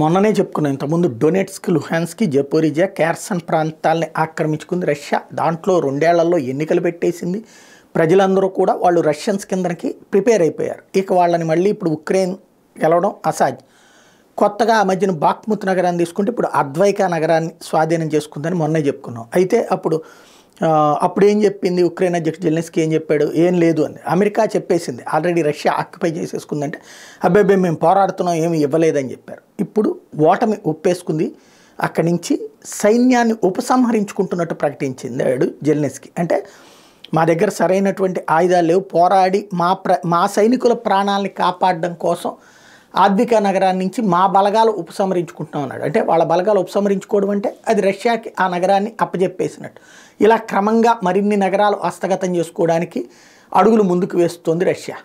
మొన్ననే చెప్పుకున్నా ఇంతకుముందు డొనెట్స్క్ లుహాన్స్కి జపోరిజియా క్యార్సన్ ప్రాంతాలని ఆక్రమించుకుంది రష్యా దాంట్లో రెండేళ్లలో ఎన్నికలు పెట్టేసింది ప్రజలందరూ కూడా వాళ్ళు రష్యన్స్ కిందకి ప్రిపేర్ అయిపోయారు ఇక వాళ్ళని మళ్ళీ ఇప్పుడు ఉక్రెయిన్ గెలవడం అసాధ్యం కొత్తగా ఆ మధ్యన బాక్ముత్ నగరాన్ని తీసుకుంటే ఇప్పుడు అద్వైక నగరాన్ని స్వాధీనం చేసుకుందని మొన్నే చెప్పుకున్నాం అయితే అప్పుడు అప్పుడు ఏం చెప్పింది ఉక్రెయిన్ అధ్యక్షుడు జెలెన్స్కి ఏం చెప్పాడు ఏం లేదు అని అమెరికా చెప్పేసింది ఆల్రెడీ రష్యా ఆక్యుపై చేసేసుకుందంటే అబ్బాయి మేము పోరాడుతున్నాం ఏమి ఇవ్వలేదని చెప్పారు ఓటమి ఒప్పేసుకుంది అక్కడి నుంచి సైన్యాన్ని ఉపసంహరించుకుంటున్నట్టు ప్రకటించిందాడు జెల్నెస్కి అంటే మా దగ్గర సరైనటువంటి ఆయుధాలు లేవు పోరాడి మా ప్ర మా సైనికుల ప్రాణాలని కాపాడడం కోసం ఆద్విక నగరాన్ని నుంచి మా బలగాలు ఉపసంహరించుకుంటున్నాం అన్నాడు అంటే వాళ్ళ బలగాలు ఉపసంహరించుకోవడం అంటే అది రష్యాకి ఆ నగరాన్ని అప్పజెప్పేసినట్టు ఇలా క్రమంగా మరిన్ని నగరాలు హస్తగతం చేసుకోవడానికి అడుగులు ముందుకు వేస్తుంది రష్యా